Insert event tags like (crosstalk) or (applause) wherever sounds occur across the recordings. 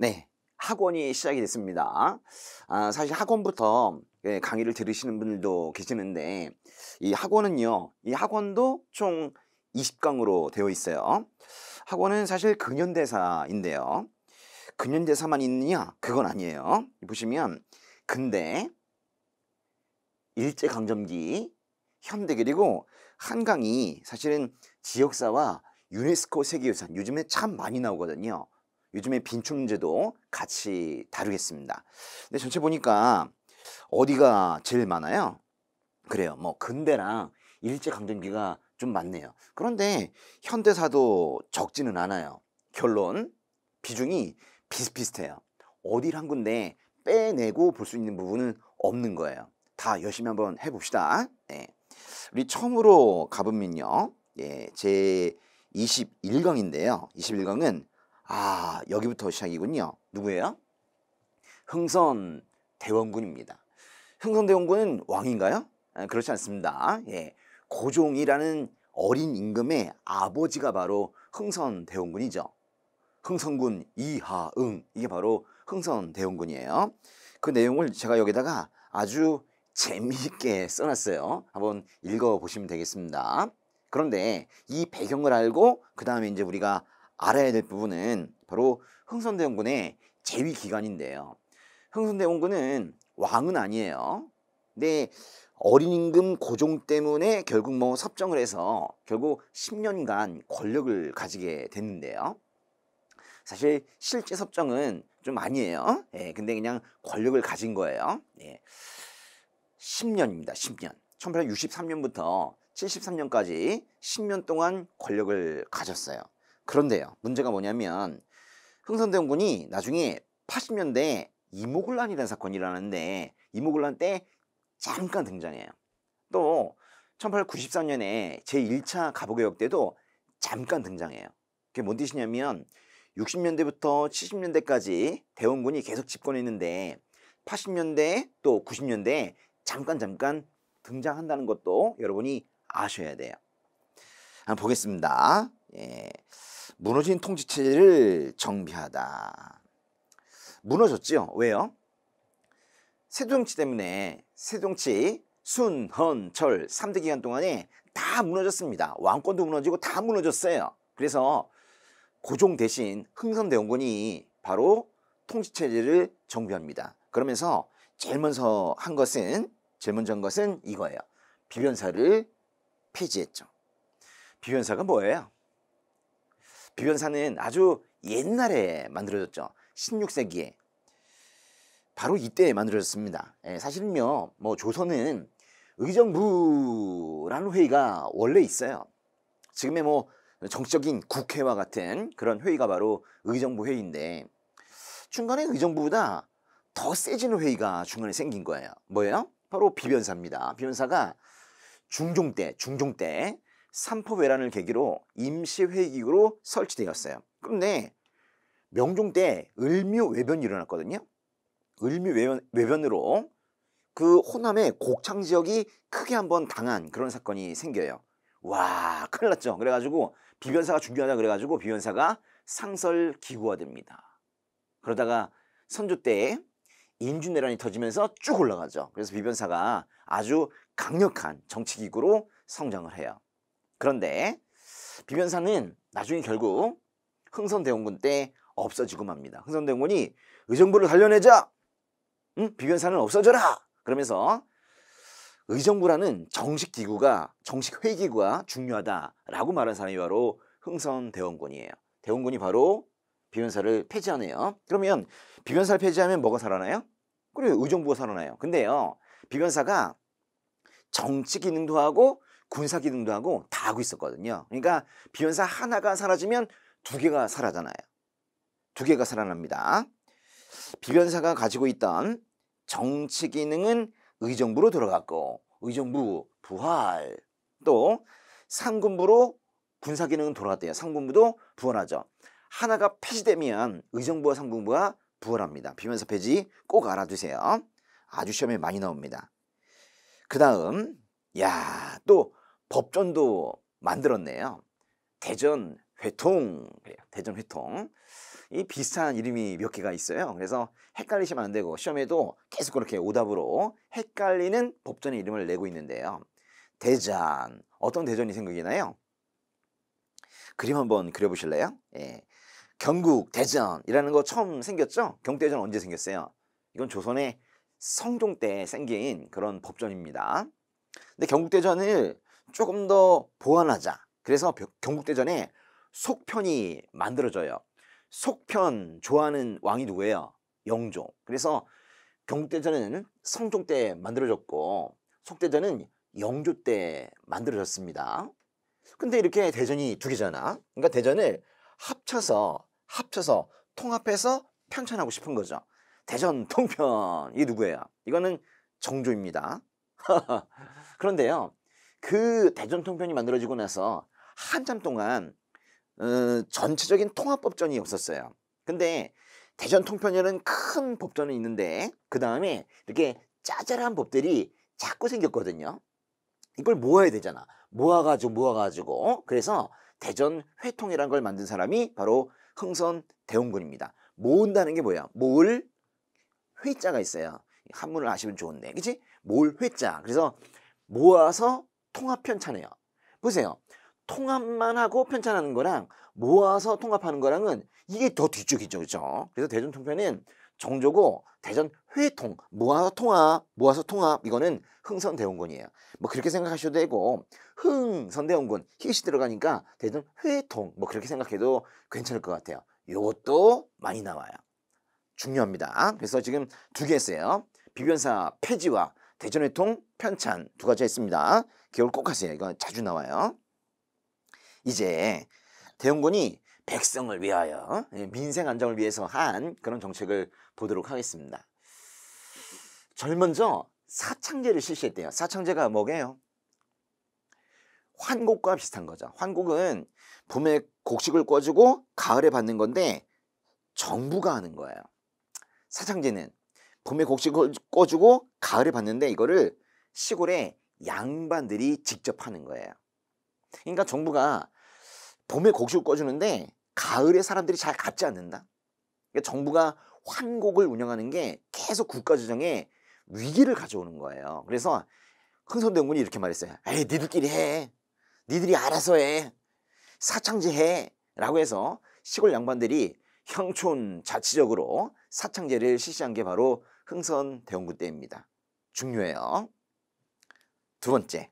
네, 학원이 시작이 됐습니다. 아, 사실 학원부터 예, 강의를 들으시는 분들도 계시는데 이 학원은요, 이 학원도 총 20강으로 되어 있어요. 학원은 사실 근현대사인데요. 근현대사만 있느냐? 그건 아니에요. 보시면 근대, 일제강점기, 현대 그리고 한강이 사실은 지역사와 유네스코 세계유산 요즘에 참 많이 나오거든요. 요즘에 빈출 문제도 같이 다루겠습니다. 근데 전체 보니까 어디가 제일 많아요? 그래요. 뭐 근대랑 일제강점기가 좀 많네요. 그런데 현대사도 적지는 않아요. 결론 비중이 비슷비슷해요. 어디를 한 군데 빼내고 볼 수 있는 부분은 없는 거예요. 다 열심히 한번 해봅시다. 네. 우리 처음으로 가보면요. 예, 제 21강인데요. 21강은 아, 여기부터 시작이군요. 누구예요? 흥선 대원군입니다. 흥선 대원군은 왕인가요? 아, 그렇지 않습니다. 예. 고종이라는 어린 임금의 아버지가 바로 흥선 대원군이죠. 흥선군 이하응 이게 바로 흥선 대원군이에요. 그 내용을 제가 여기다가 아주 재미있게 써놨어요. 한번 읽어보시면 되겠습니다. 그런데 이 배경을 알고 그 다음에 이제 우리가 알아야 될 부분은 바로 흥선대 원군의 재위 기간인데요. 흥선대 원군은 왕은 아니에요. 근데 어린 임금 고종 때문에 결국 뭐 섭정을 해서 결국 10년간 권력을 가지게 됐는데요. 사실 실제 섭정은 좀 아니에요. 예, 근데 그냥 권력을 가진 거예요. 예. 10년입니다. 10년. 1863년부터 73년까지 10년 동안 권력을 가졌어요. 그런데요. 문제가 뭐냐면 흥선대원군이 나중에 80년대에 이모군란이라는 사건이 일어나는데 이모군란 때 잠깐 등장해요. 또1 8 9 3년에 제1차 가보개혁 때도 잠깐 등장해요. 그게 뭔 뜻이냐면 60년대부터 70년대까지 대원군이 계속 집권했는데 80년대 또9 0년대 잠깐 잠깐 등장한다는 것도 여러분이 아셔야 돼요. 한번 보겠습니다. 예. 무너진 통치체를 정비하다. 무너졌지요. 왜요? 세종치 때문에 세종치, 순, 헌, 철 3대 기간 동안에 다 무너졌습니다. 왕권도 무너지고 다 무너졌어요. 그래서 고종 대신 흥선대원군이 바로 통치체제를 정비합니다. 그러면서 제일 먼저 한 것은 제일 먼저 한 것은 이거예요. 비변사를 폐지했죠. 비변사가 뭐예요? 비변사는 그 아주 옛날에 만들어졌죠. 16세기에 바로 이때 만들어졌습니다. 예, 사실은요, 뭐 조선은 의정부라는 회의가 원래 있어요. 지금의 뭐 정적인 국회와 같은 그런 회의가 바로 의정부 회의인데 중간에 의정부보다 더 세지는 회의가 중간에 생긴 거예요. 뭐예요? 바로 비변사입니다. 비변사가 중종 때, 중종 때 삼포외란을 계기로 임시회기구로 설치되었어요. 그런데 명종 때 을묘외변이 일어났거든요. 을묘외변, 으로그 호남의 곡창 지역이 크게 한 번 당한 그런 사건이 생겨요. 와 큰일 났죠. 그래가지고 비변사가 중요하다 그래가지고 비변사가 상설기구화 됩니다. 그러다가 선조 때 인준내란이 터지면서 쭉 올라가죠. 그래서 비변사가 아주 강력한 정치기구로 성장을 해요. 그런데 비변사는 나중에 결국 흥선대원군 때 없어지고 맙니다. 흥선대원군이 의정부를 살려내자! 응? 비변사는 없어져라! 그러면서 의정부라는 정식 기구가 정식 회기구가 중요하다라고 말한 사람이 바로 흥선대원군이에요. 대원군이 바로 비변사를 폐지하네요. 그러면 비변사를 폐지하면 뭐가 살아나요? 그리고 의정부가 살아나요. 근데요. 비변사가 정치 기능도 하고 군사 기능도 하고 다 하고 있었거든요. 그러니까 비변사 하나가 사라지면 두 개가 살아잖아요. 두 개가 살아납니다. 비변사가 가지고 있던 정치 기능은 의정부로 돌아갔고 의정부 부활 또 상군부로 군사 기능은 돌아왔대요 상군부도 부활하죠. 하나가 폐지되면 의정부와 상군부가 부활합니다. 비변사 폐지 꼭 알아두세요. 아주 시험에 많이 나옵니다. 그 다음 야또 법전도 만들었네요. 대전 회통 대전 회통 이 비슷한 이름이 몇 개가 있어요. 그래서 헷갈리시면 안 되고 시험에도 계속 그렇게 오답으로 헷갈리는 법전의 이름을 내고 있는데요. 대전 어떤 대전이 생각이 나요? 그림 한번 그려보실래요? 예. 경국 대전이라는 거 처음 생겼죠? 경대전 언제 생겼어요? 이건 조선의 성종 때 생긴 그런 법전입니다. 근데 경국대전을 조금 더 보완하자. 그래서 경국대전에 속편이 만들어져요. 속편 좋아하는 왕이 누구예요? 영조 그래서 경국대전에는 성종 때 만들어졌고 속대전은 영조 때 만들어졌습니다. 근데 이렇게 대전이 두 개잖아. 그러니까 대전을 합쳐서 합쳐서 통합해서 편찬하고 싶은 거죠. 대전 통편 이게 누구예요? 이거는 정조입니다. (laughs) 그런데요. 그 대전 통편이 만들어지고 나서 한참 동안 어, 전체적인 통합법전이 없었어요. 근데 대전 통편에는 큰 법전이 있는데 그 다음에 이렇게 짜잘한 법들이 자꾸 생겼거든요. 이걸 모아야 되잖아. 모아가지고 모아가지고 그래서 대전 회통이라는 걸 만든 사람이 바로 흥선 대원군입니다. 모은다는 게 뭐야? 모을 회자가 있어요. 한문을 아시면 좋은데, 그치? 모을 회자. 그래서 모아서 통합 편찬해요. 보세요. 통합만 하고 편찬하는 거랑 모아서 통합하는 거랑은 이게 더 뒤쪽이죠. 그죠? 그래서 대전 통편은 정조고 대전 회통, 모아서 통합, 모아서 통합 이거는 흥선대원군이에요. 뭐 그렇게 생각하셔도 되고 흥선대원군 히읗이 들어가니까 대전 회통 뭐 그렇게 생각해도 괜찮을 것 같아요. 요것도 많이 나와요. 중요합니다. 그래서 지금 두개 했어요. 비변사 폐지와 대전회통 편찬 두 가지 했습니다. 기억을 꼭 하세요. 이거 자주 나와요. 이제 대형군이 백성을 위하여 예, 민생 안정을 위해서 한 그런 정책을 보도록 하겠습니다. 절 먼저 사창제를 실시했대요. 사창제가 뭐게요? 환곡과 비슷한 거죠. 환곡은 봄에 곡식을 꿔주고 가을에 받는 건데 정부가 하는 거예요. 사창제는 봄에 곡식을 꿔주고 가을에 받는데 이거를 시골에 양반들이 직접 하는 거예요. 그러니까 정부가 봄에 곡식을 꺼주는데 가을에 사람들이 잘 갖지 않는다. 그러니까 정부가 환곡을 운영하는 게 계속 국가주정에 위기를 가져오는 거예요. 그래서 흥선대원 군이 이렇게 말했어요. 에이 니들끼리 해. 니들이 알아서 해. 사창제 해. 라고 해서 시골 양반들이 형촌 자치적으로 사창제를 실시한 게 바로 흥선대원군 때입니다. 중요해요. 두 번째,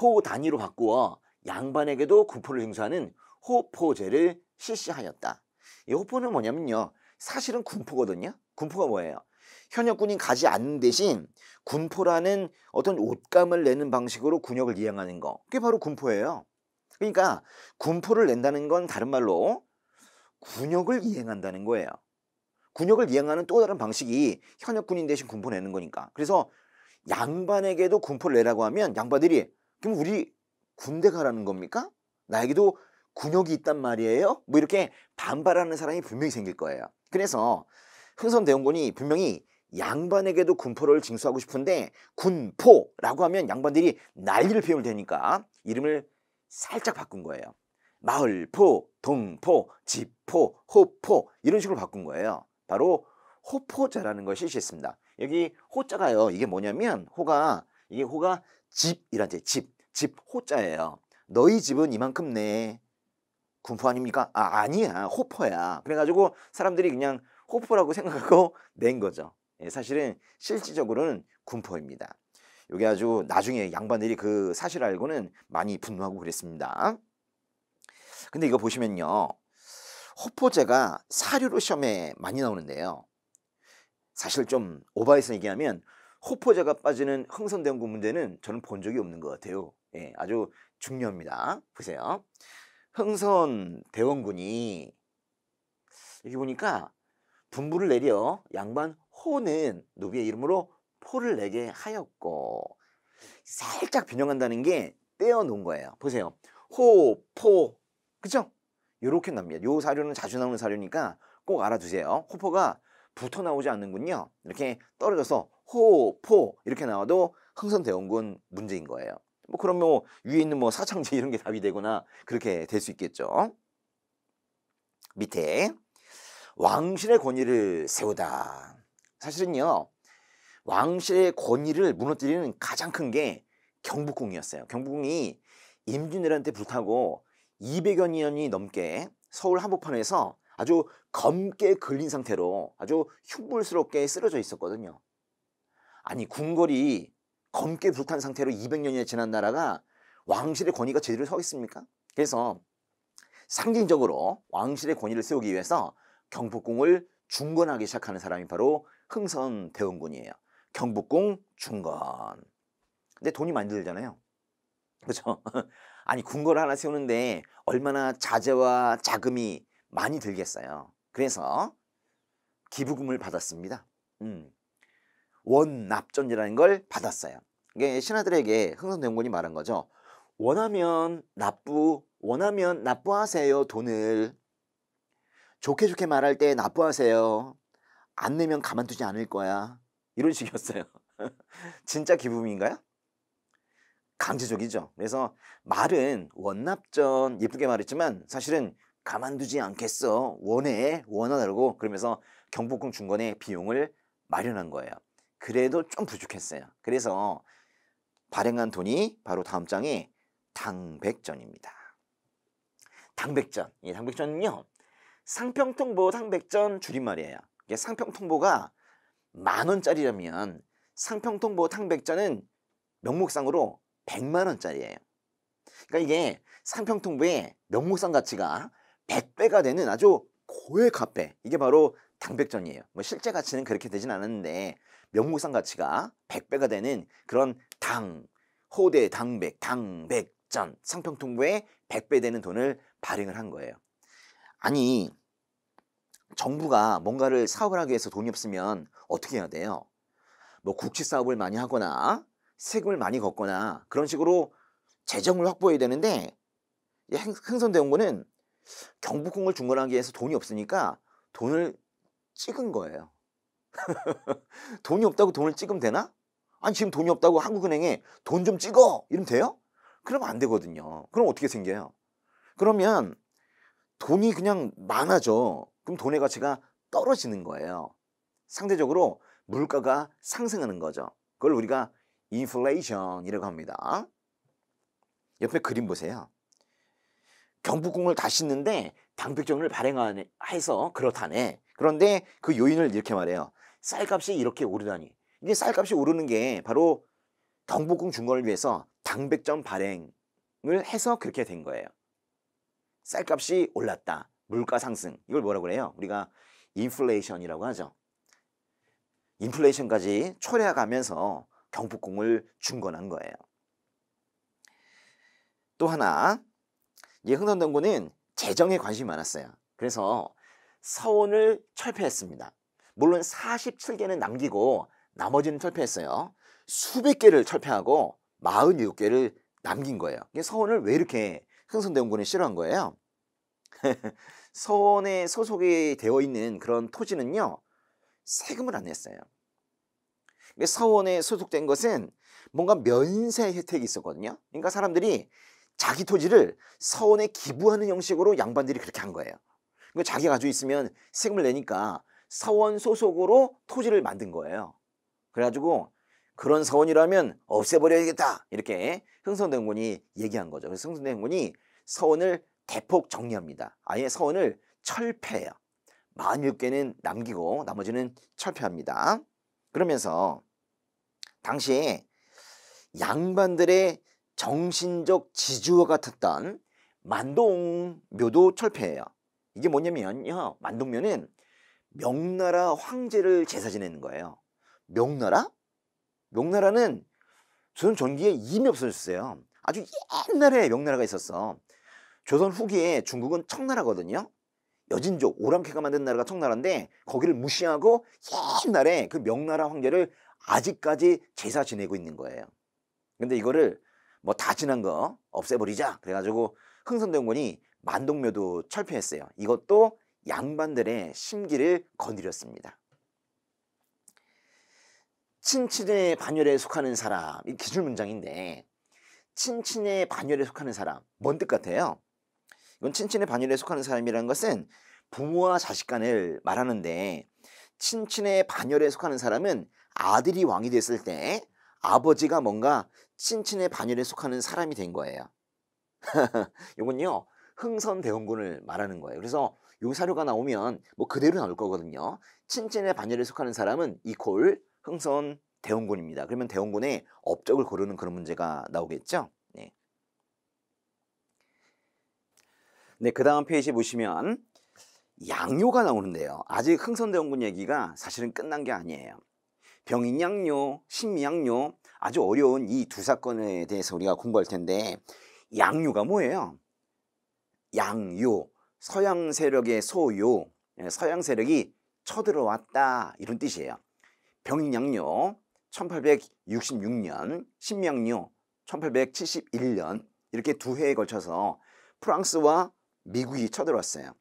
호우 단위로 바꾸어 양반에게도 구포를 행사하는 호포제를 실시하였다. 이 호포는 뭐냐면요. 사실은 군포거든요. 군포가 뭐예요? 현역군인 가지 않는 대신 군포라는 어떤 옷감을 내는 방식으로 군역을 이행하는 거. 그게 바로 군포예요. 그러니까 군포를 낸다는 건 다른 말로 군역을 이행한다는 거예요. 군역을 이행하는 또 다른 방식이 현역군인 대신 군포 내는 거니까. 그래서 양반에게도 군포를 내라고 하면 양반들이 그럼 우리 군대 가라는 겁니까? 나에게도 군역이 있단 말이에요? 뭐 이렇게 반발하는 사람이 분명히 생길 거예요. 그래서 흥선대원군이 분명히 양반에게도 군포를 징수하고 싶은데 군포라고 하면 양반들이 난리를 피울 테니까 이름을 살짝 바꾼 거예요. 마을포, 동포, 집포, 호포 이런 식으로 바꾼 거예요. 바로 호포자라는 것이 있습니다. 여기 호자가요. 이게 뭐냐면 호가 이게 호가 집이라지 집. 집 호자예요. 너희 집은 이만큼 내 군포 아닙니까? 아, 아니야. 호퍼야. 그래 가지고 사람들이 그냥 호퍼라고 (laughs) 생각하고 낸 거죠. 예, 사실은 실질적으로는 군포입니다. 이게 아주 나중에 양반들이 그 사실 알고는 많이 분노하고 그랬습니다. 근데 이거 보시면요. 호포제가 사료로 시험에 많이 나오는데요. 사실 좀 오바해서 얘기하면 호포제가 빠지는 흥선대원군 문제는 저는 본 적이 없는 것 같아요. 예, 아주 중요합니다. 보세요. 흥선대원군이 여기 보니까 분부를 내려 양반 호는 노비의 이름으로 포를 내게 하였고 살짝 빈형한다는게 떼어놓은 거예요. 보세요. 호, 포, 그죠? 요렇게 납니다. 요 사료는 자주 나오는 사료니까 꼭 알아두세요. 호포가 붙어 나오지 않는군요. 이렇게 떨어져서 호, 포 이렇게 나와도 흥선대원군 문제인 거예요. 뭐 그럼 뭐 위에 있는 뭐 사창제 이런 게 답이 되거나 그렇게 될 수 있겠죠. 밑에 왕실의 권위를 세우다. 사실은요. 왕실의 권위를 무너뜨리는 가장 큰 게 경복궁이었어요. 경복궁이 임진왜란 때 불타고 200여 년이 넘게 서울 한복판에서 아주 검게 걸린 상태로 아주 흉물스럽게 쓰러져 있었거든요. 아니 궁궐이 검게 불탄 상태로 200년이 지난 나라가 왕실의 권위가 제대로 서겠습니까? 그래서 상징적으로 왕실의 권위를 세우기 위해서 경복궁을 중건하기 시작하는 사람이 바로 흥선 대원군이에요. 경복궁 중건. 근데 돈이 많이 들잖아요. 그렇죠? (laughs) 아니 궁궐 하나 세우는데 얼마나 자재와 자금이 많이 들겠어요. 그래서 기부금을 받았습니다. 음. 원납전이라는 걸 받았어요. 이게 신하들에게 흥선대원군이 말한 거죠. 원하면 납부, 원하면 납부하세요 돈을. 좋게 좋게 말할 때 납부하세요. 안 내면 가만두지 않을 거야. 이런 식이었어요. (laughs) 진짜 기부금인가요? 강제적이죠. 그래서 말은 원납전 예쁘게 말했지만 사실은 가만두지 않겠어. 원해. 원하라고. 그러면서 경복궁 중건의 비용을 마련한 거예요. 그래도 좀 부족했어요. 그래서 발행한 돈이 바로 다음 장에 당백전입니다. 당백전. 이 당백전은요. 상평통보 당백전 줄임말이에요. 이게 상평통보가 만 원짜리라면 상평통보 당백전은 명목상으로 100만 원짜리예요. 그러니까 이게 상평통보의 명목상 가치가 100배가 되는 아주 고액 화폐 이게 바로 당백전이에요. 뭐 실제 가치는 그렇게 되진 않았는데 명목상 가치가 100배가 되는 그런 당, 호대 당백, 당백전 상평통보에 100배 되는 돈을 발행을 한 거예요. 아니 정부가 뭔가를 사업을 하기 위해서 돈이 없으면 어떻게 해야 돼요? 뭐 국채 사업을 많이 하거나 세금을 많이 걷거나 그런 식으로 재정을 확보해야 되는데 흥선대원군은 경복궁을 중건하기 위해서 돈이 없으니까 돈을 찍은 거예요. (laughs) 돈이 없다고 돈을 찍으면 되나? 아니 지금 돈이 없다고 한국은행에 돈 좀 찍어 이러면 돼요? 그러면 안 되거든요. 그럼 어떻게 생겨요? 그러면 돈이 그냥 많아져. 그럼 돈의 가치가 떨어지는 거예요. 상대적으로 물가가 상승하는 거죠. 그걸 우리가 인플레이션이라고 합니다. 옆에 그림 보세요. 경복궁을 다시는데 당백정을 발행해서 그렇다네. 그런데 그 요인을 이렇게 말해요. 쌀값이 이렇게 오르다니. 이게 쌀값이 오르는 게 바로 경복궁 중건을 위해서 당백정 발행을 해서 그렇게 된 거예요. 쌀값이 올랐다. 물가 상승. 이걸 뭐라고 그래요? 우리가 인플레이션이라고 하죠. 인플레이션까지 초래하면서 경복궁을 중건한 거예요. 또 하나 이흥선동군은 재정에 관심이 많았어요. 그래서 서원을 철폐했습니다. 물론 47개는 남기고 나머지는 철폐했어요. 수백 개를 철폐하고 4 6개를 남긴 거예요. 서원을 왜 이렇게 흥선대원군이 싫어한 거예요? (laughs) 서원에 소속이 되어 있는 그런 토지는요, 세금을 안 냈어요. 서원에 소속된 것은 뭔가 면세 혜택이 있었거든요. 그러니까 사람들이 자기 토지를 서원에 기부하는 형식으로 양반들이 그렇게 한 거예요. 그러니까 자기 가지고 가 있으면 세금을 내니까 서원 소속으로 토지를 만든 거예요. 그래가지고 그런 서원이라면 없애버려야겠다 이렇게 흥선대 군이 얘기한 거죠. 그래서 흥선대 군이 서원을 대폭 정리합니다. 아예 서원을 철폐해요. 만육 개는 남기고 나머지는 철폐합니다. 그러면서 당시 양반들의 정신적 지주와 같았던 만동 묘도 철폐예요. 이게 뭐냐면요. 만동묘는 명나라 황제를 제사 지내는 거예요. 명나라? 명나라는 조선 전기에 이미 없어졌어요. 아주 옛날에 명나라가 있었어. 조선 후기에 중국은 청나라거든요. 여진족 오랑캐가 만든 나라가 청나라인데 거기를 무시하고 옛날에 그 명나라 황제를 아직까지 제사 지내고 있는 거예요. 근데 이거를 뭐다 지난 거 없애버리자 그래가지고 흥선대원군이 만동묘도 철폐했어요 이것도 양반들의 심기를 건드렸습니다 친친의 반열에 속하는 사람 이 기술 문장인데 친친의 반열에 속하는 사람 뭔 뜻 같아요? 이건 친친의 반열에 속하는 사람이라는 것은 부모와 자식 간을 말하는데 친친의 반열에 속하는 사람은 아들이 왕이 됐을 때 아버지가 뭔가 신친의 반열에 속하는 사람이 된 거예요. 이건요 (laughs) 흥선대원군을 말하는 거예요. 그래서 요 사료가 나오면 뭐 그대로 나올 거거든요. 친친의 반열에 속하는 사람은 이콜 흥선 대원군입니다. 그러면 대원군의 업적을 고르는 그런 문제가 나오겠죠. 네. 네, 그 다음 페이지 보시면 양요가 나오는데요. 아직 흥선대원군 얘기가 사실은 끝난 게 아니에요. 병인양요, 신미양요, 아주 어려운 이 두 사건에 대해서 우리가 공부할 텐데 양유가 뭐예요? 양유 서양 세력의 소유 예, 서양 세력이 쳐들어왔다 이런 뜻이에요. 병양요 1866년, 신명요 1871년 이렇게 두 해에 걸쳐서 프랑스와 미국이 쳐들어왔어요.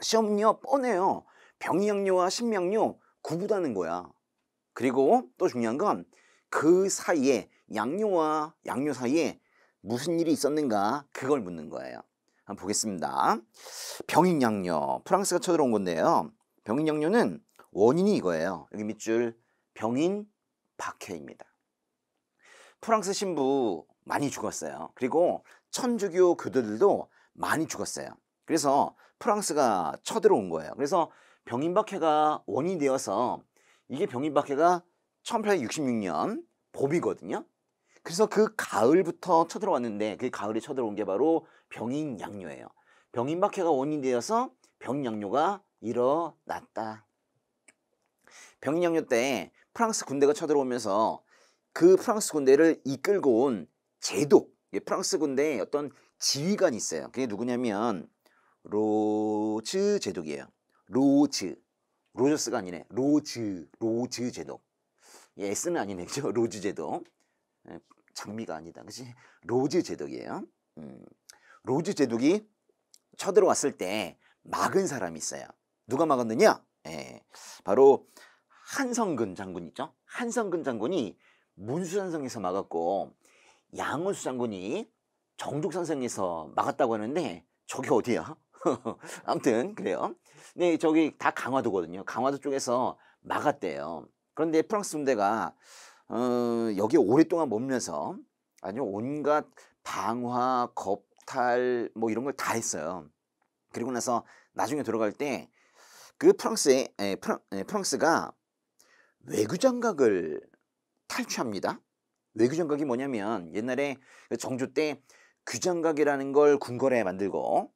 시험료 뻔해요. 병양요와 신명요 구부다는 거야. 그리고 또 중요한 건그 사이에 양요와 양요 사이에 무슨 일이 있었는가 그걸 묻는 거예요. 한번 보겠습니다. 병인양요 프랑스가 쳐들어온 건데요. 병인양요는 원인이 이거예요. 여기 밑줄 병인 박해입니다. 프랑스 신부 많이 죽었어요. 그리고 천주교 교도들도 많이 죽었어요. 그래서 프랑스가 쳐들어온 거예요. 그래서 병인박해가 원인이 되어서 이게 병인박해가 1866년 봄이거든요. 그래서 그 가을부터 쳐들어왔는데 그 가을에 쳐들어온 게 바로 병인양료예요. 병인박해가 원인이 되어서 병인양료가 일어났다. 병인양료 때 프랑스 군대가 쳐들어오면서 그 프랑스 군대를 이끌고 온 제독, 예, 프랑스 군대의 어떤 지휘관이 있어요. 그게 누구냐면 로즈 제독이에요. 로즈, 로저스가 아니네. 로즈, 로즈 제독. 예, S는 아니네, 그죠? (laughs) 로즈 제독. 예, 장미가 아니다, 그지? 로즈 제독이에요. 음, 로즈 제독이 쳐들어왔을 때 막은 사람이 있어요. 누가 막았느냐? 예, 바로 한성근 장군 있죠? 한성근 장군이 문수산성에서 막았고 양원수 장군이 정족산성에서 막았다고 하는데 저게 어디야? (laughs) 아무튼 그래요. 네, 저기 다 강화도거든요. 강화도 쪽에서 막았대요. 그런데 프랑스 군대가 어, 여기 오랫동안 머물면서 아니요 온갖 방화, 겁탈 뭐 이런 걸 다 했어요. 그리고 나서 나중에 돌아갈 때 그 프랑스의 에, 프랑, 에, 프랑스가 외교 장각을 탈취합니다. 외교 장각이 뭐냐면 옛날에 그 정조 때 규장각이라는 걸 궁궐에 만들고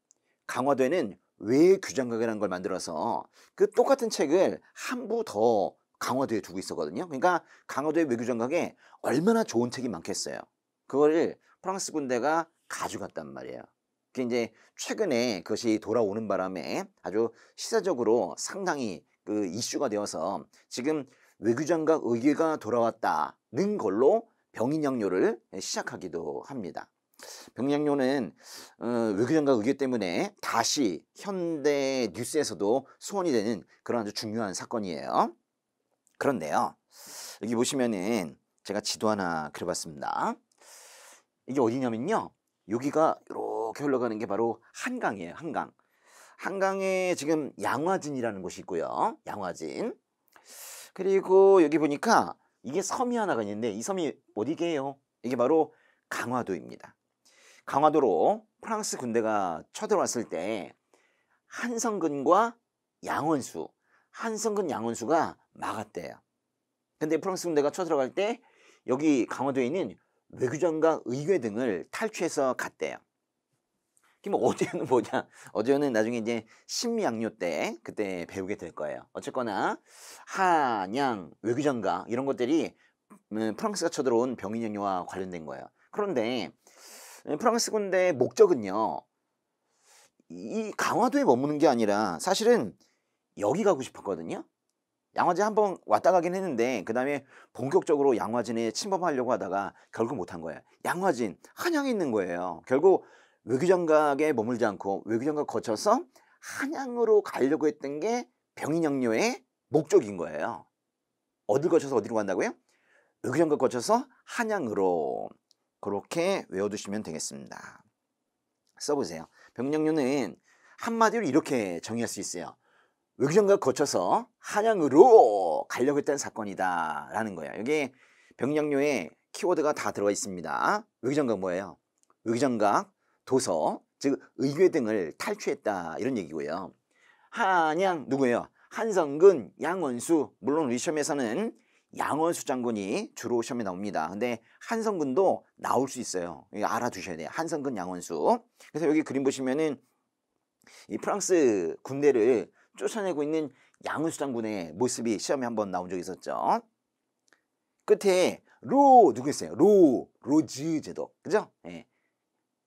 강화도에는 외규장각이라는 걸 만들어서 그 똑같은 책을 한부더 강화도에 두고 있었거든요. 그러니까 강화도의 외교장각에 얼마나 좋은 책이 많겠어요. 그거를 프랑스 군대가 가져갔단 말이에요. 그게 이제 최근에 그것이 돌아오는 바람에 아주 시사적으로 상당히 그 이슈가 되어서 지금 외교장각 의기가 돌아왔다는 걸로 병인양료를 시작하기도 합니다. 병양료는 인 어, 외교장각 의결 때문에 다시 현대 뉴스에서도 소원이 되는 그런 아주 중요한 사건이에요. 그런데요. 여기 보시면은 제가 지도 하나 그려봤습니다. 이게 어디냐면요. 여기가 이렇게 흘러가는 게 바로 한강이에요. 한강. 한강에 지금 양화진이라는 곳이 있고요. 양화진. 그리고 여기 보니까 이게 섬이 하나가 있는데 이 섬이 어디게요? 이게 바로 강화도입니다. 강화도로 프랑스 군대가 쳐들어왔을 때 한성근과 양원수, 한성근 양원수가 막았대요. 근데 프랑스 군대가 쳐들어갈 때 여기 강화도에 있는 외교장과 의궤 등을 탈취해서 갔대요. 그럼 어제는 뭐냐? 어제는 나중에 이제 신미양요 때 그때 배우게 될 거예요. 어쨌거나 한양 외교장과 이런 것들이 음, 프랑스가 쳐들어온 병인양요와 관련된 거예요. 그런데 음, 프랑스 군대의 목적은요. 이 강화도에 머무는 게 아니라 사실은 여기 가고 싶었거든요. 양화진 한 번 왔다 가긴 했는데 그 다음에 본격적으로 양화진에 침범하려고 하다가 결국 못한 거예요. 양화진 한양에 있는 거예요. 결국 외교장각에 머물지 않고 외교장각 거쳐서 한양으로 가려고 했던 게 병인양료의 목적인 거예요. 어딜 거쳐서 어디로 간다고요? 외교장각 거쳐서 한양으로 그렇게 외워두시면 되겠습니다. 써보세요. 병력류는 한마디로 이렇게 정의할 수 있어요. 외 의정과 거쳐서 한양으로 가려고 했던 사건이다라는 거야 여기 병량료에 키워드가 다 들어가 있습니다. 외의정과 뭐예요? 외의정과 도서, 즉 의궤 등을 탈취했다 이런 얘기고요. 한양 누구예요? 한성근, 양원수 물론 우리 시험에서는 양원수 장군이 주로 시험에 나옵니다. 근데 한성근도 나올 수 있어요. 이거 알아두셔야 돼요. 한성근, 양원수. 그래서 여기 그림 보시면은 이 프랑스 군대를 쫓아내고 있는 양우수 장군의 모습이 시험에 한번 나온 적이 있었죠. 끝에 로 누구였어요? 로 로즈 제도 그죠? 예.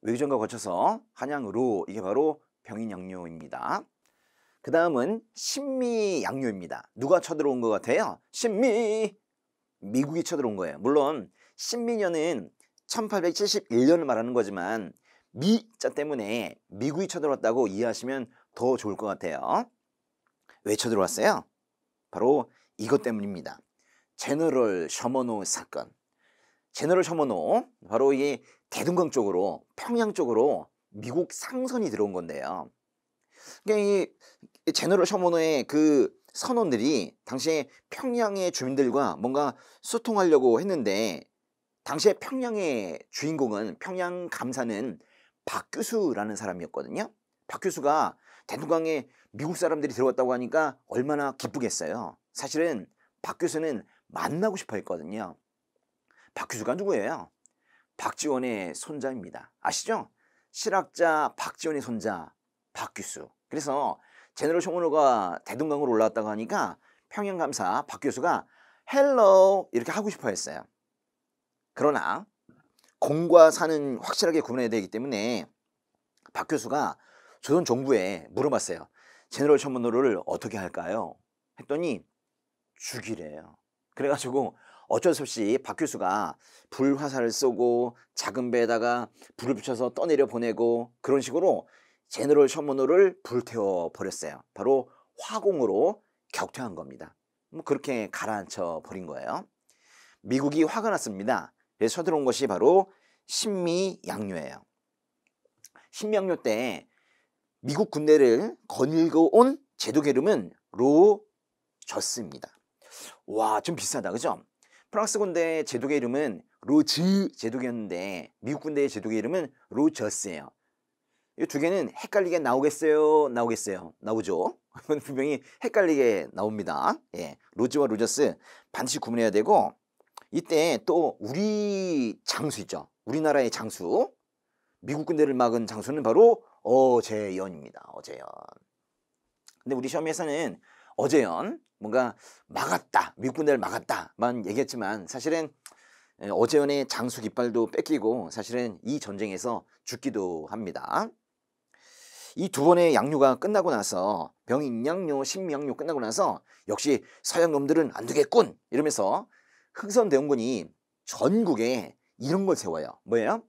외교전과 거쳐서 한양 로 이게 바로 병인 양료입니다. 그 다음은 신미 양료입니다. 누가 쳐들어온 것 같아요? 신미 미국이 쳐들어온 거예요. 물론 신미년은 1871년을 말하는 거지만 미자 때문에 미국이 쳐들어왔다고 이해하시면 더 좋을 것 같아요. 외 쳐들어왔어요? 바로 이것 때문입니다. 제너럴 셔머노 사건. 제너럴 셔머노 바로 이 대동강 쪽으로 평양 쪽으로 미국 상선이 들어온 건데요. 그러니까 이 제너럴 셔머노의 그 선원들이 당시에 평양의 주민들과 뭔가 소통하려고 했는데 당시에 평양의 주인공은 평양 감사는 박규수라는 사람이었거든요. 박규수가 대동강에 미국 사람들이 들어왔다고 하니까 얼마나 기쁘겠어요. 사실은 박 교수는 만나고 싶어 했거든요. 박 교수가 누구예요? 박지원의 손자입니다. 아시죠? 실학자 박지원의 손자 박 교수. 그래서 제너럴 총무로가 대동강으로 올라왔다고 하니까 평양감사 박 교수가 헬로 이렇게 하고 싶어 했어요. 그러나 공과 사는 확실하게 구분해야 되기 때문에 박 교수가 조선 정부에 물어봤어요. 제너럴 천문으로를 어떻게 할까요? 했더니 죽이래요. 그래가지고 어쩔 수 없이 박규수가 불화살을 쏘고 작은 배에다가 불을 붙여서 떠내려 보내고 그런 식으로 제너럴 셔먼호를 불태워 버렸어요. 바로 화공으로 격퇴한 겁니다. 뭐 그렇게 가라앉혀 버린 거예요. 미국이 화가 났습니다. 그래서 쳐들어온 것이 바로 신미양요예요. 신미양요 때 미국 군대를 거닐고 온 제독 이름은 로저스입니다. 와, 좀비싸다 그죠? 프랑스 군대 의 제독의 이름은 로즈 제독이었는데 미국 군대의 제독의 이름은 로저스예요. 이 두 개는 헷갈리게 나오겠어요, 나오겠어요, 나오죠? 분명히 헷갈리게 나옵니다. 예, 로즈와 로저스 반드시 구분해야 되고 이때 또 우리 장수 있죠. 우리나라의 장수, 미국 군대를 막은 장수는 바로 어제연입니다어제연 근데 우리 시험에서는 어제연 뭔가 막았다 미국 군대를 막았다만 얘기했지만 사실은 예, 어제연의 장수 깃발도 뺏기고 사실은 이 전쟁에서 죽기도 합니다. 이 두 번의 양료가 끝나고 나서 병인양료, 신미양료 끝나고 나서 역시 서양 놈들은 안 되겠군 이러면서 흑선 대원군이 전국에 이런 걸 세워요. 뭐예요?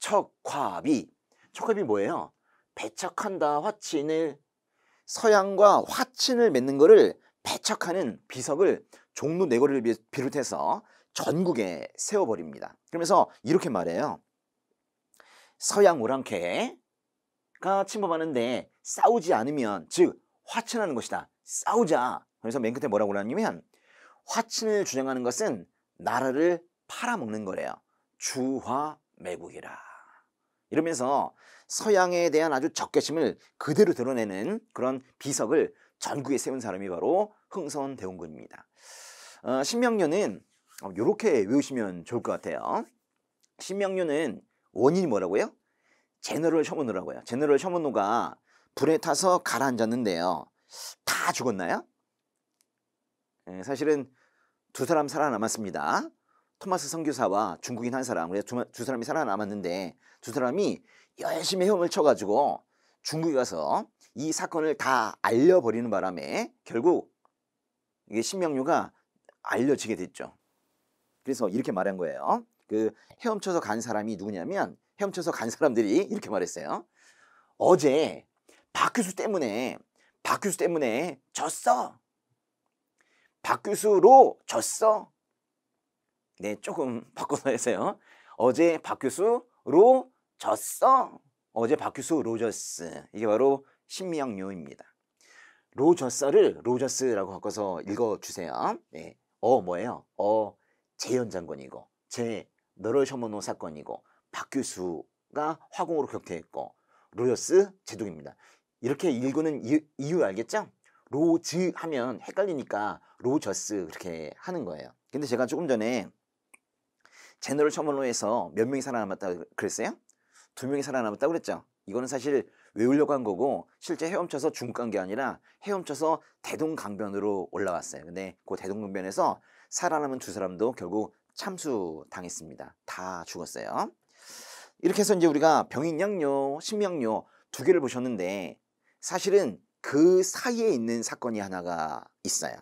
척화비. 척화비 뭐예요? 배척한다 화친을 서양과 화친을 맺는 것을 배척하는 비석을 종로 네거리를 비롯해서 전국에 세워버립니다. 그러면서 이렇게 말해요. 서양 오랑캐가 침범하는데 싸우지 않으면 즉 화친하는 것이다. 싸우자. 그래서 맨 끝에 뭐라고 그러냐면 화친을 주장하는 것은 나라를 팔아먹는 거래요. 주화매국이라. 이러면서 서양에 대한 아주 적개심을 그대로 드러내는 그런 비석을 전국에 세운 사람이 바로 흥선대원군입니다. 어, 신명료는 이렇게 어, 외우시면 좋을 것 같아요. 신명료는 원인이 뭐라고요? 제너럴 셔먼노라고요. 제너럴 셔먼노가 불에 타서 가라앉았는데요. 다 죽었나요? 네, 사실은 두 사람 살아남았습니다. 토마스 선교사와 중국인 한 사람 그래서 두, 두 사람이 살아남았는데 두 사람이 열심히 헤엄을 쳐가지고 중국에 가서 이 사건을 다 알려버리는 바람에 결국 이게 신명류가 알려지게 됐죠. 그래서 이렇게 말한 거예요. 그 헤엄쳐서 간 사람이 누구냐면 헤엄쳐서 간 사람들이 이렇게 말했어요. 어제 박규수 때문에 박규수 때문에 졌어. 박규수로 졌어. 네, 조금 (laughs) 바꿔서 해서요. 어제 박교수로 졌어. 어제 박규수 로저스. 이게 바로 신미양요입니다. 로저스를 로저스라고 바꿔서 읽어주세요. 네. 어 뭐예요? 어 재현 장군이고 제 너를 셔먼호 사건이고 박규수가 화공으로 격퇴했고 로저스 제독입니다. 이렇게 읽고는 이유, 이유 알겠죠? 로즈 하면 헷갈리니까 로저스 그렇게 하는 거예요. 근데 제가 조금 전에 제너럴 셔멀로에서 몇 명이 살아남았다 그랬어요? 두 명이 살아남았다 그랬죠. 이거는 사실 외우려고 한 거고 실제 헤엄쳐서 중국 간 게 아니라 헤엄쳐서 대동강변으로 올라왔어요. 근데 그 대동강변에서 살아남은 두 사람도 결국 참수당했습니다. 다 죽었어요. 이렇게 해서 이제 우리가 병인양요, 신명요 두 개를 보셨는데 사실은 그 사이에 있는 사건이 하나가 있어요.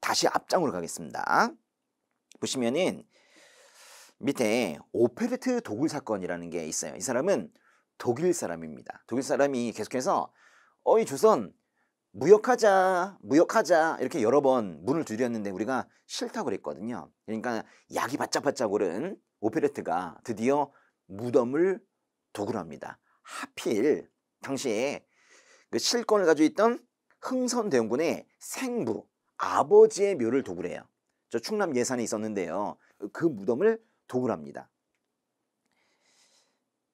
다시 앞장으로 가겠습니다. 보시면은 밑에 오페르트 도굴 사건이라는 게 있어요. 이 사람은 독일 사람입니다. 독일 사람이 계속해서 어이 조선 무역하자 무역하자 이렇게 여러 번 문을 두드렸는데 우리가 싫다고 그랬거든요. 그러니까 약이 바짝바짝 오른 오페르트가 드디어 무덤을 도굴합니다. 하필 당시에 그 실권을 가지고 있던 흥선대원군의 생부 아버지의 묘를 도굴해요. 저 충남 예산에 있었는데요. 그 무덤을 도굴합니다.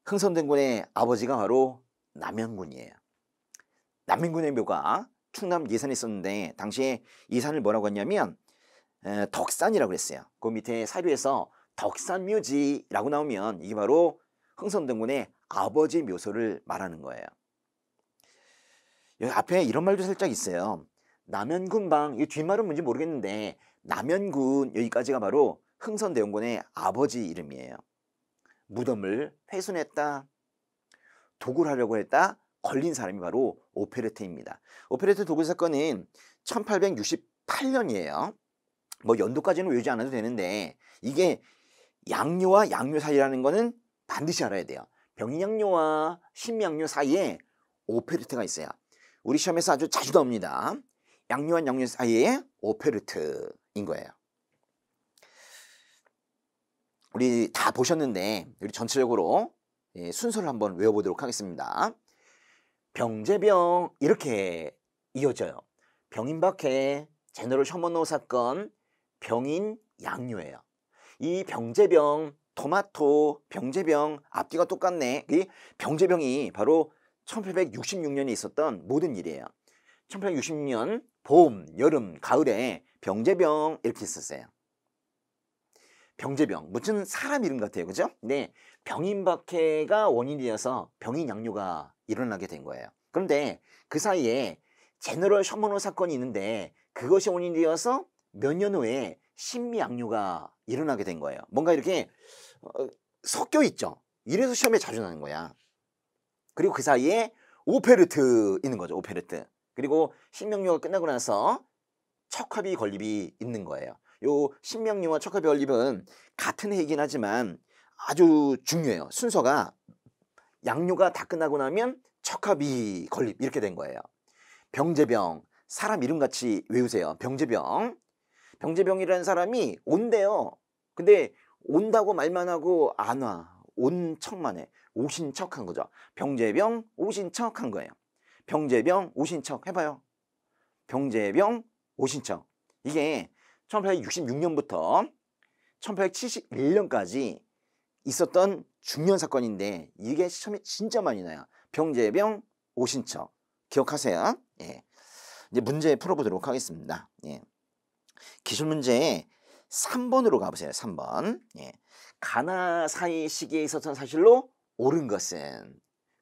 흥선등 군의 아버지가 바로 남양군이에요. 남양군의 묘가 충남 예산에 있었는데 당시에 이 산을 뭐라고 했냐면 덕산이라고 그랬어요. 그 밑에 사료에서 덕산묘지라고 나오면 이게 바로 흥선등군의 아버지 묘소를 말하는 거예요. 여기 앞에 이런 말도 살짝 있어요. 남현군방 이 뒷말은 뭔지 모르겠는데 남현군 여기까지가 바로 흥선대원군의 아버지 이름이에요. 무덤을 훼손했다. 도굴 하려고 했다. 걸린 사람이 바로 오페르테입니다오페르테 도굴 사건은 1868년이에요. 뭐 연도까지는 외우지 않아도 되는데 이게 양료와 양료 사이라는 거는 반드시 알아야 돼요. 병양료와 신양료 사이에 오페르트가 있어요. 우리 시험에서 아주 자주 나옵니다. 양료와 양료 사이에 오페르트인 거예요. 우리 다 보셨는데 우리 전체적으로 예, 순서를 한번 외워보도록 하겠습니다. 병제병 이렇게 이어져요. 병인박해, 제너럴 셔먼노 사건, 병인 양요예요. 이 병제병, 토마토, 병제병 앞뒤가 똑같네. 이 병제병이 바로 1866년에 있었던 모든 일이에요. 1866년 봄, 여름, 가을에 병제병 이렇게 있었어요. 병제병 무슨 사람 이름 같아요 그죠? 네 병인박해가 원인이 어서 병인 양료가 일어나게 된 거예요 그런데 그 사이에 제너럴 셔머노 사건이 있는데 그것이 원인이 어서몇 년 후에 신미양료가 일어나게 된 거예요 뭔가 이렇게 어, 섞여 있죠 이래서 시험에 자주 나는 거야 그리고 그 사이에 오페르트 있는 거죠 오페르트 그리고 신명료가 끝나고 나서 척합이 건립이 있는 거예요 요 신명리와 척합의 립은 같은 해이긴 하지만 아주 중요해요. 순서가 양요가 다 끝나고 나면 척합이 건립 이렇게 된 거예요. 병제병 사람 이름 같이 외우세요. 병제병 병제병이라는 사람이 온대요. 근데 온다고 말만 하고 안 와. 온 척만 해. 오신 척한 거죠. 병제병 오신 척한 거예요. 병제병 오신 척 해봐요. 병제병 오신 척. 이게 1866년부터 1871년까지 있었던 중년 사건인데 이게 시험에 진짜 많이 나요. 병제병 오신처 기억하세요. 예. 이제 문제 풀어보도록 하겠습니다. 예. 기술 문제 3번으로 가보세요. 3번. 예. 가나 사이 시기에 있었던 사실로 옳은 것은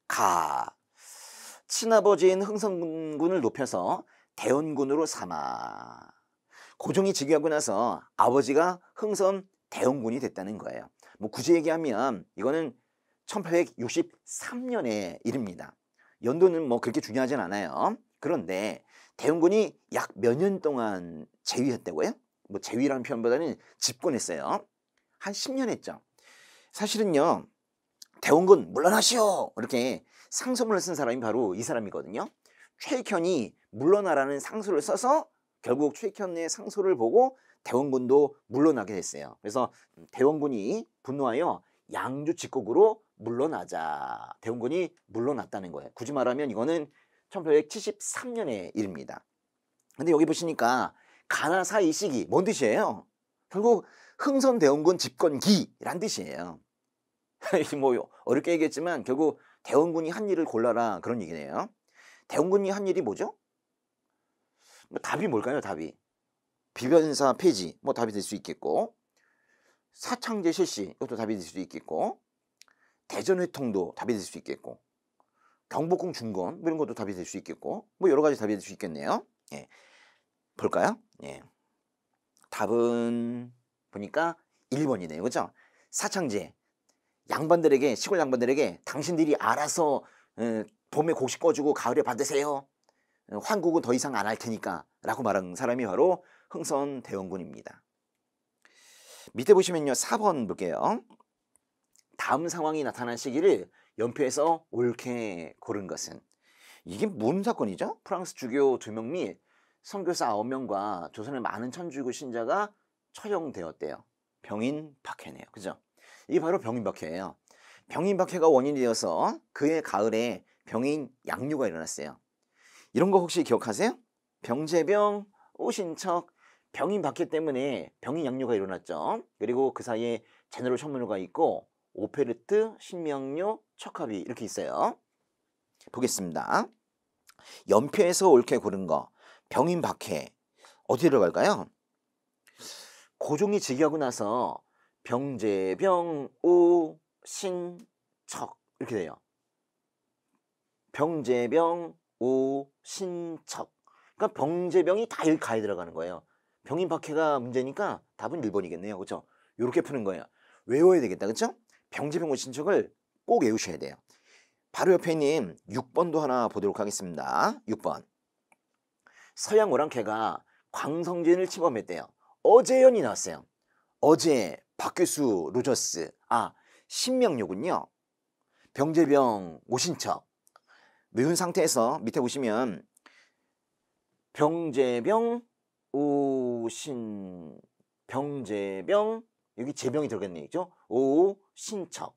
가. 친아버지인 흥선군을 높여서 대원군으로 삼아. 고종이 즉위하고 나서 아버지가 흥선 대원군이 됐다는 거예요. 뭐 굳이 얘기하면 이거는 1863년의 일입니다. 연도는 뭐 그렇게 중요하진 않아요. 그런데 대원군이 약 몇 년 동안 재위했다고요? 뭐 재위라는 표현보다는 집권했어요. 한 10년 했죠. 사실은요. 대원군 물러나시오 이렇게 상소문을 쓴 사람이 바로 이 사람이거든요. 최익현이 물러나라는 상소를 써서 결국 최익현의 상소를 보고 대원군도 물러나게 됐어요. 그래서 대원군이 분노하여 양주 직국으로 물러나자. 대원군이 물러났다는 거예요. 굳이 말하면 이거는 1873년의 일입니다. 근데 여기 보시니까 가나 사이 시기 뭔 뜻이에요? 결국 흥선 대원군 집권기란 뜻이에요. (laughs) 뭐 어렵게 얘기했지만 결국 대원군이 한 일을 골라라 그런 얘기네요. 대원군이 한 일이 뭐죠? 그러니까 답이 뭘까요? 답이. 비변사 폐지. 뭐 답이 될 수 있겠고. 사창제 실시. 이것도 답이 될 수 있겠고. 대전 회통도 답이 될 수 있겠고. 경복궁 중건 뭐 이런 것도 답이 될 수 있겠고. 뭐 여러 가지 답이 될 수 있겠네요. 예. 볼까요? 예. 답은 보니까 1번이네요. 그죠? 사창제. 양반들에게 시골 양반들에게 당신들이 알아서 음, 봄에 곡식 꺼주고 가을에 받으세요. 환국은 더 이상 안 할 테니까 라고 말한 사람이 바로 흥선 대원군입니다. 밑에 보시면요. 4번 볼게요. 다음 상황이 나타난 시기를 연표에서 옳게 고른 것은 이게 무슨 사건이죠? 프랑스 주교 2명 및 선교사 9명과 조선의 많은 천주교 신자가 처형되었대요. 병인 박해네요. 그죠? 이게 바로 병인 박해예요. 병인 박해가 원인이 되어서 그해 가을에 병인 양류가 일어났어요. 이런 거 혹시 기억하세요? 병재병 오신척, 병인 박해 때문에 병인 양료가 일어났죠. 그리고 그 사이에 제너럴 천문호가 있고 오페르트, 신명료, 척합이 이렇게 있어요. 보겠습니다. 연표에서 옳게 고른 거 병인 박해 어디로 갈까요? 고종이 즉위하고 나서 병제병 오신척 이렇게 돼요. 병제병 오신척. 그러니까 병제병이 다 여기 가에 들어가는 거예요. 병인박해가 문제니까 답은 1번이겠네요. 그렇죠? 이렇게 푸는 거예요. 외워야 되겠다. 그렇죠? 병제병 오신척을 꼭 외우셔야 돼요. 바로 옆에 있는 6번도 하나 보도록 하겠습니다. 6번. 서양 오랑캐가 광성진을 침범했대요. 어제연이 나왔어요. 어제 박규수 로저스 아 신명요군요. 병제병 오신척 매운 상태에서 밑에 보시면 병제병 오신 병제병 여기 제병이 들어가겠네요 그죠? 오신척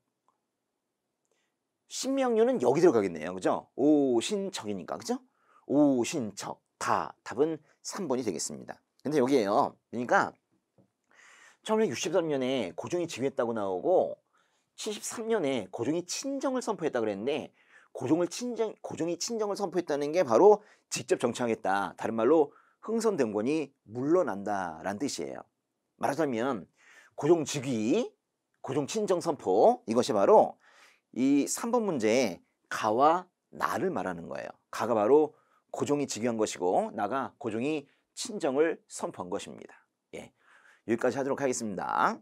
신명류는 여기 들어가겠네요. 그죠? 오신척이니까. 그죠? 오신척 다 답은 3번이 되겠습니다. 근데 여기에요. 그러니까 1963년에 고종이 즉위했다고 나오고 73년에 고종이 친정을 선포했다 고 그랬는데 고종을 친정 고종이 친정을 선포했다는 게 바로 직접 정치하겠다. 다른 말로 흥선대원군이 물러난다라는 뜻이에요. 말하자면 고종 즉위, 고종 친정 선포 이것이 바로 이 3번 문제의 가와 나를 말하는 거예요. 가가 바로 고종이 즉위한 것이고 나가 고종이 친정을 선포한 것입니다. 예. 여기까지 하도록 하겠습니다.